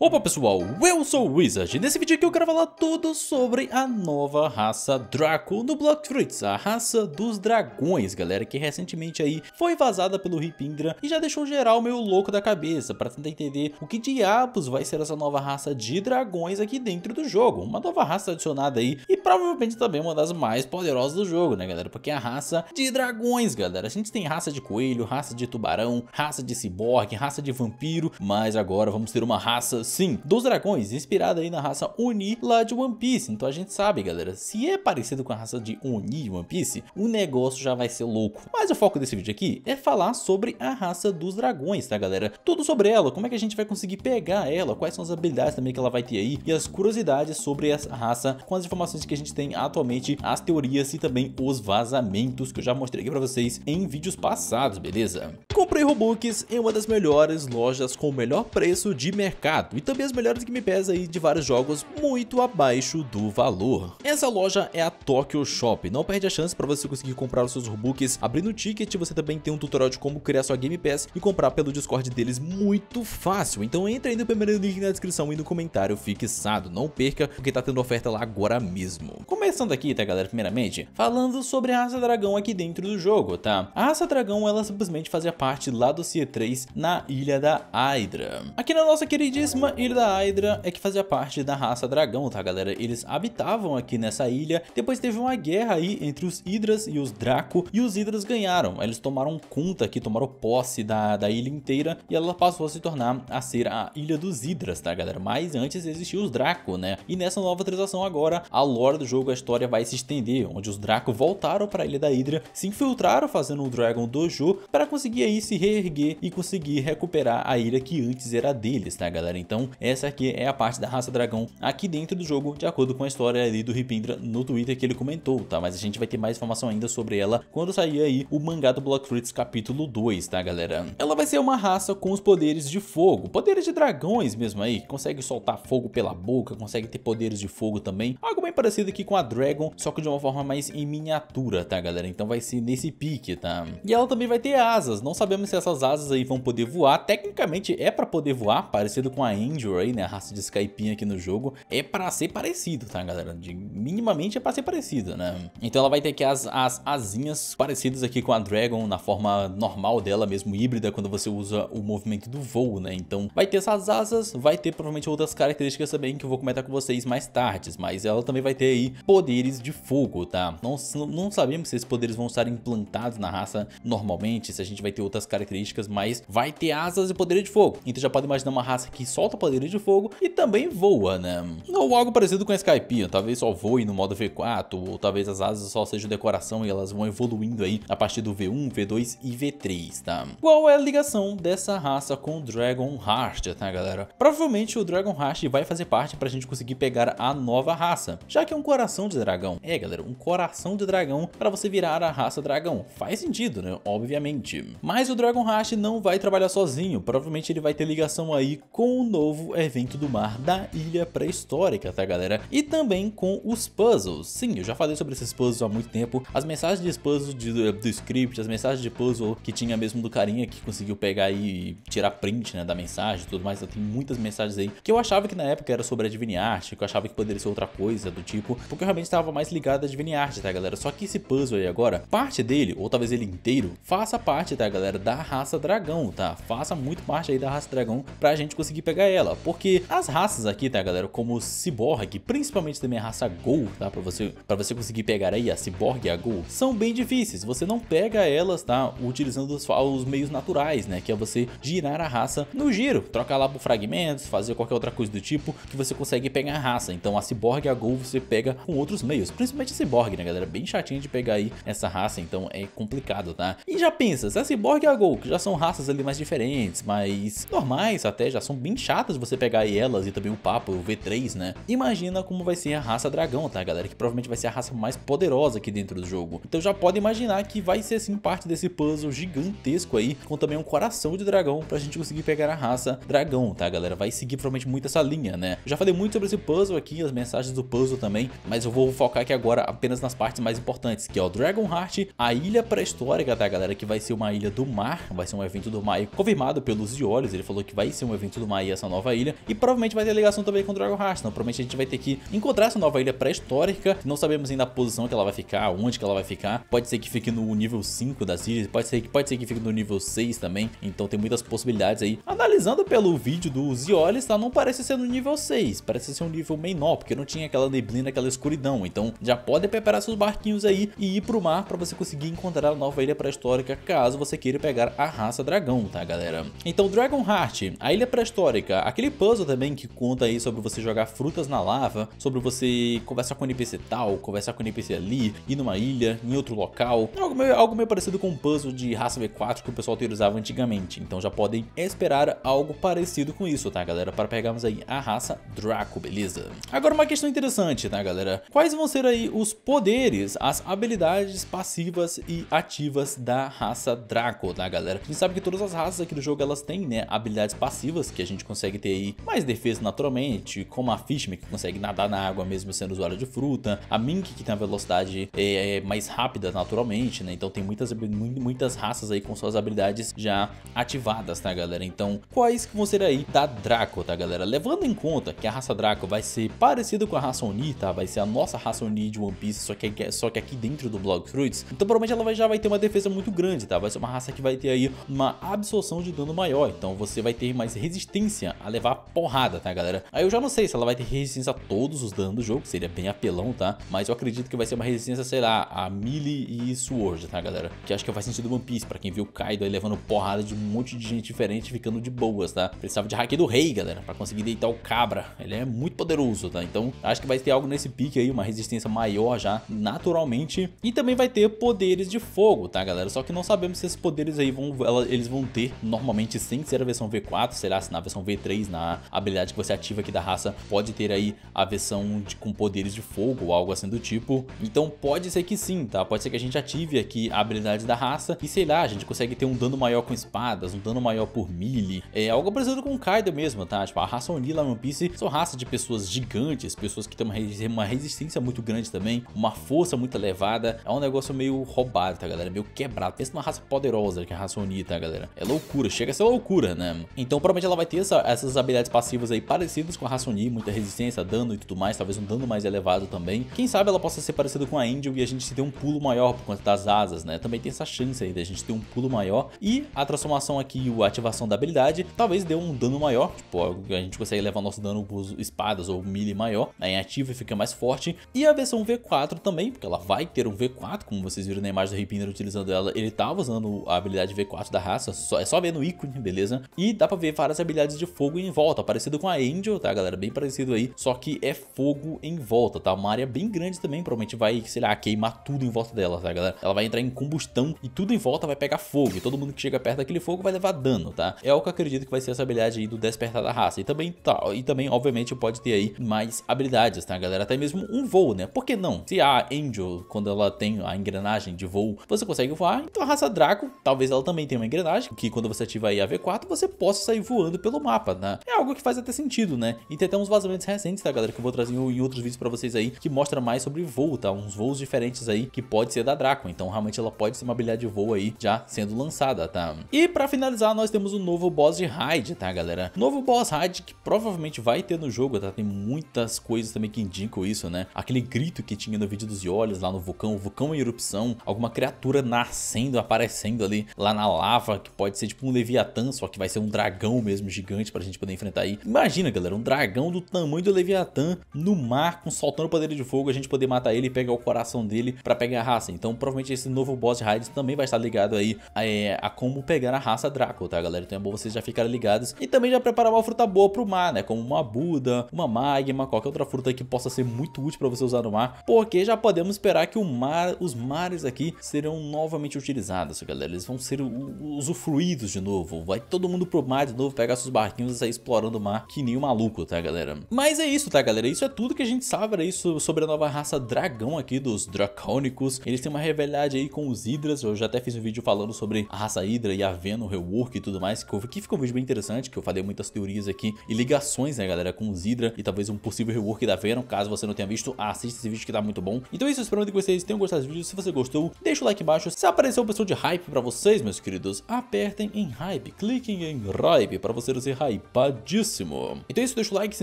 Opa pessoal, eu sou o Wizard e nesse vídeo aqui eu quero falar tudo sobre a nova raça Draco no Block Fruits, a raça dos dragões, galera, que recentemente aí foi vazada pelo Ripindra e já deixou geral meio louco da cabeça para tentar entender o que diabos vai ser essa nova raça de dragões aqui dentro do jogo, uma nova raça adicionada aí e provavelmente também uma das mais poderosas do jogo, né galera, porque é a raça de dragões, galera, a gente tem raça de coelho, raça de tubarão, raça de ciborgue, raça de vampiro, mas agora vamos ter uma raça sim, dos dragões, inspirada aí na raça Oni lá de One Piece. Então a gente sabe, galera, se é parecido com a raça de Oni de One Piece, o negócio já vai ser louco. Mas o foco desse vídeo aqui é falar sobre a raça dos dragões, tá, galera? Tudo sobre ela, como é que a gente vai conseguir pegar ela, quais são as habilidades também que ela vai ter aí e as curiosidades sobre essa raça com as informações que a gente tem atualmente, as teorias e também os vazamentos que eu já mostrei aqui pra vocês em vídeos passados, beleza? Comprei Robux em uma das melhores lojas com o melhor preço de mercado e também as melhores Game Pass aí de vários jogos muito abaixo do valor. Essa loja é a Tokyo Shop, não perde a chance para você conseguir comprar os seus Robux abrindo o ticket, você também tem um tutorial de como criar sua Game Pass e comprar pelo Discord deles muito fácil, então entra aí no primeiro link na descrição e no comentário fixado, não perca porque tá tendo oferta lá agora mesmo. Começando aqui, tá galera, primeiramente, falando sobre a raça dragão aqui dentro do jogo, tá? A raça dragão, ela simplesmente fazia parte lá do C3 na ilha da Hydra. Aqui na nossa queridíssima uma ilha da Hydra é que fazia parte da raça dragão, tá galera? Eles habitavam aqui nessa ilha, depois teve uma guerra aí entre os Hidras e os Draco, e os Hidras ganharam, eles tomaram conta aqui, tomaram posse da, da ilha inteira, e ela passou a se tornar a ser a ilha dos Hidras, tá galera? Mas antes existia os Draco, né? E nessa nova atualização agora, a lore do jogo, a história vai se estender, onde os Draco voltaram para a ilha da Hydra, se infiltraram fazendo um Dragon Dojo para conseguir aí se reerguer e conseguir recuperar a ilha que antes era deles, tá galera? Então então essa aqui é a parte da raça dragão aqui dentro do jogo, de acordo com a história ali do Ripindra no Twitter que ele comentou, tá? Mas a gente vai ter mais informação ainda sobre ela quando sair aí o mangá do Block Fruits capítulo 2, tá galera? Ela vai ser uma raça com os poderes de fogo, poderes de dragões mesmo aí, consegue soltar fogo pela boca, consegue ter poderes de fogo também, algo bem parecido aqui com a Dragon, só que de uma forma mais em miniatura, tá galera? Então vai ser nesse pique, tá? E ela também vai ter asas, não sabemos se essas asas aí vão poder voar, tecnicamente é pra poder voar, parecido com a Eng Angel aí, né, a raça de Skypinha aqui no jogo, é para ser parecido, tá, galera? De, minimamente é para ser parecido, né? Então ela vai ter aqui as, as asinhas parecidas aqui com a Dragon na forma normal dela, mesmo híbrida, quando você usa o movimento do voo, né? Então vai ter essas asas, vai ter provavelmente outras características também que eu vou comentar com vocês mais tarde, mas ela também vai ter aí poderes de fogo, tá? Não, não sabemos se esses poderes vão estar implantados na raça normalmente, se a gente vai ter outras características, mas vai ter asas e poder de fogo. Então já pode imaginar uma raça que só solta poderes de fogo e também voa, né? Ou algo parecido com a Skype, talvez só voe no modo V4, ou talvez as asas só sejam decoração e elas vão evoluindo aí a partir do V1, V2 e V3, tá? Qual é a ligação dessa raça com o Dragon Heart, tá galera? Provavelmente o Dragon Heart vai fazer parte pra gente conseguir pegar a nova raça, já que é um coração de dragão. É galera, um coração de dragão para você virar a raça dragão. Faz sentido, né? Obviamente. Mas o Dragon Heart não vai trabalhar sozinho, provavelmente ele vai ter ligação aí com o novo evento do mar da ilha pré-histórica, tá galera? E também com os puzzles. Sim, eu já falei sobre esses puzzles há muito tempo. As mensagens de puzzle de, do, eh, do script, as mensagens de puzzle que tinha mesmo do carinha que conseguiu pegar e tirar print né, da mensagem e tudo mais. Eu tenho muitas mensagens aí que eu achava que na época era sobre Advine Art, que eu achava que poderia ser outra coisa do tipo, porque eu realmente estava mais ligado a Advine Art, tá galera? Só que esse puzzle aí agora, parte dele, ou talvez ele inteiro, faça parte, tá galera, da raça dragão, tá? Faça muito parte aí da raça dragão pra gente conseguir pegar ela, porque as raças aqui, tá galera, como o Cyborg, principalmente também a raça Gol, tá, pra você, pra você conseguir pegar aí a Cyborg e a Gol, são bem difíceis, você não pega elas, tá, utilizando os, os meios naturais, né, que é você girar a raça no giro, trocar lá por fragmentos, fazer qualquer outra coisa do tipo, que você consegue pegar a raça, então a Cyborg e a Gol você pega com outros meios, principalmente a Cyborg, né galera, bem chatinho de pegar aí essa raça, então é complicado, tá, e já pensa, se a Cyborg e a Gol, que já são raças ali mais diferentes, mais normais até, já são bem chatas, chatas você pegar elas e também o papo, o V3, né? Imagina como vai ser a raça dragão, tá, galera? Que provavelmente vai ser a raça mais poderosa aqui dentro do jogo. Então já pode imaginar que vai ser, assim, parte desse puzzle gigantesco aí, com também um coração de dragão pra gente conseguir pegar a raça dragão, tá, galera? Vai seguir provavelmente muito essa linha, né? já falei muito sobre esse puzzle aqui, as mensagens do puzzle também, mas eu vou focar aqui agora apenas nas partes mais importantes, que é o Dragonheart, a ilha pré-histórica, tá, galera? Que vai ser uma ilha do mar, vai ser um evento do mar confirmado pelos Olhos. ele falou que vai ser um evento do mar e essa essa nova ilha. E provavelmente vai ter ligação também com Dragon Heart. então provavelmente a gente vai ter que encontrar essa nova ilha pré-histórica. Não sabemos ainda a posição que ela vai ficar, onde que ela vai ficar. Pode ser que fique no nível 5 das ilhas, pode ser que, pode ser que fique no nível 6 também. Então tem muitas possibilidades aí. Analisando pelo vídeo do Ziolis, tá? Não parece ser no nível 6, parece ser um nível menor, porque não tinha aquela neblina, aquela escuridão. Então já pode preparar seus barquinhos aí e ir pro mar para você conseguir encontrar a nova ilha pré-histórica, caso você queira pegar a raça dragão, tá galera? Então Dragon Heart, a ilha pré-histórica, Aquele puzzle também que conta aí sobre você jogar frutas na lava, sobre você conversar com NPC tal, conversar com NPC ali, ir numa ilha, em outro local. É algo meio, algo meio parecido com um puzzle de raça V4 que o pessoal utilizava antigamente. Então já podem esperar algo parecido com isso, tá galera? Para pegarmos aí a raça Draco, beleza? Agora uma questão interessante, tá galera? Quais vão ser aí os poderes, as habilidades passivas e ativas da raça Draco, tá galera? A gente sabe que todas as raças aqui do jogo elas têm, né, habilidades passivas que a gente consegue consegue ter aí mais defesa naturalmente, como a Fishman que consegue nadar na água mesmo sendo usuário de fruta, a Mink que tem a velocidade é, é, mais rápida naturalmente, né? Então tem muitas, muitas raças aí com suas habilidades já ativadas, tá galera? Então quais que vão ser aí da Draco, tá galera? Levando em conta que a raça Draco vai ser parecida com a raça Oni, tá? Vai ser a nossa raça Oni de One Piece, só que, só que aqui dentro do Block Fruits, então provavelmente ela vai, já vai ter uma defesa muito grande, tá? Vai ser uma raça que vai ter aí uma absorção de dano maior, então você vai ter mais resistência a levar porrada, tá, galera? Aí eu já não sei se ela vai ter resistência a todos os danos do jogo, seria bem apelão, tá? Mas eu acredito que vai ser uma resistência, sei lá, a melee e sword, tá, galera? Que acho que faz sentido do One Piece, pra quem viu o Kaido aí levando porrada de um monte de gente diferente ficando de boas, tá? Precisava de hack do rei, galera, pra conseguir deitar o cabra. Ele é muito poderoso, tá? Então acho que vai ter algo nesse pique aí, uma resistência maior já, naturalmente. E também vai ter poderes de fogo, tá, galera? Só que não sabemos se esses poderes aí vão, eles vão ter normalmente sem ser a versão V4, será se na versão V3 na habilidade que você ativa aqui da raça, pode ter aí a versão de, com poderes de fogo ou algo assim do tipo. Então pode ser que sim, tá? Pode ser que a gente ative aqui a habilidade da raça e sei lá, a gente consegue ter um dano maior com espadas, um dano maior por melee, é algo parecido com o Kaido mesmo, tá? Tipo, a raça Oni lá no One Piece são raça de pessoas gigantes, pessoas que têm uma resistência muito grande também, uma força muito elevada, é um negócio meio roubado, tá galera? Meio quebrado, pensa numa raça poderosa que é a raça Oni, tá galera? É loucura, chega a ser loucura, né? Então provavelmente ela vai ter essa essas habilidades passivas aí parecidas com a Rassoni, muita resistência, dano e tudo mais, talvez um dano mais elevado também. Quem sabe ela possa ser parecida com a Angel e a gente ter um pulo maior por conta das asas, né? Também tem essa chance aí da gente ter um pulo maior e a transformação aqui a ativação da habilidade talvez dê um dano maior, tipo, a gente consegue levar nosso dano por espadas ou melee maior, aí né? ativa e fica mais forte. E a versão V4 também, porque ela vai ter um V4, como vocês viram na imagem do Ripinder utilizando ela, ele tava tá usando a habilidade V4 da raça, só, é só ver no ícone, beleza? E dá pra ver várias habilidades de fogo em volta, parecido com a Angel, tá galera? Bem parecido aí, só que é fogo em volta, tá? Uma área bem grande também, provavelmente vai, sei lá, queimar tudo em volta dela, tá galera? Ela vai entrar em combustão e tudo em volta vai pegar fogo, e todo mundo que chega perto daquele fogo vai levar dano, tá? É o que eu acredito que vai ser essa habilidade aí do Despertar da Raça, e também, tá, e também, obviamente, pode ter aí mais habilidades, tá galera? Até mesmo um voo, né? Por que não? Se a Angel, quando ela tem a engrenagem de voo, você consegue voar, então a raça Draco, talvez ela também tenha uma engrenagem, que quando você ativa aí a V4, você possa sair voando pelo mapa, capa, né? É algo que faz até sentido, né? E tem até uns vazamentos recentes, tá, galera? Que eu vou trazer em outros vídeos pra vocês aí, que mostra mais sobre voo, tá? Uns voos diferentes aí, que pode ser da Draco. Então, realmente, ela pode ser uma habilidade de voo aí, já sendo lançada, tá? E pra finalizar, nós temos o um novo boss de raid, tá, galera? Novo boss raid que provavelmente vai ter no jogo, tá? Tem muitas coisas também que indicam isso, né? Aquele grito que tinha no vídeo dos olhos lá no vulcão, o vulcão em erupção, alguma criatura nascendo, aparecendo ali lá na lava, que pode ser tipo um Leviatã, só que vai ser um dragão mesmo gigante pra gente poder enfrentar aí. Imagina, galera, um dragão do tamanho do Leviatã no mar, com soltando poder de fogo, a gente poder matar ele e pegar o coração dele pra pegar a raça. Então, provavelmente esse novo boss raid também vai estar ligado aí a, é, a, como pegar a raça Draco, tá, galera? Então é bom vocês já ficarem ligados e também já preparar uma fruta boa pro mar, né? Como uma Buda, uma Magma, qualquer outra fruta que possa ser muito útil pra você usar no mar, porque já podemos esperar que o mar, os mares aqui serão novamente utilizados, galera. Eles vão ser usufruídos de novo. Vai todo mundo pro mar de novo, pegar seus barquinhos Minas tá explorando o mar que nem um maluco, tá galera? Mas é isso, tá galera? Isso é tudo que a gente sabe, era né? isso sobre a nova raça dragão aqui dos Dracônicos. Eles têm uma rivalidade aí com os hidras eu já até fiz um vídeo falando sobre a raça hidra e a Venom Rework e tudo mais, que ficou um vídeo bem interessante, que eu falei muitas teorias aqui e ligações, né galera, com os hidra e talvez um possível rework da Venom, caso você não tenha visto, assista esse vídeo que tá muito bom. Então é isso, espero muito que vocês tenham gostado desse vídeo, se você gostou, deixa o like embaixo, se apareceu uma pessoa de hype pra vocês, meus queridos, apertem em hype, cliquem em hype pra você não ser hype hypadíssimo. Então é isso, deixa o like, se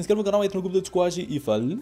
inscreva no canal, entra no grupo do Discord e falou!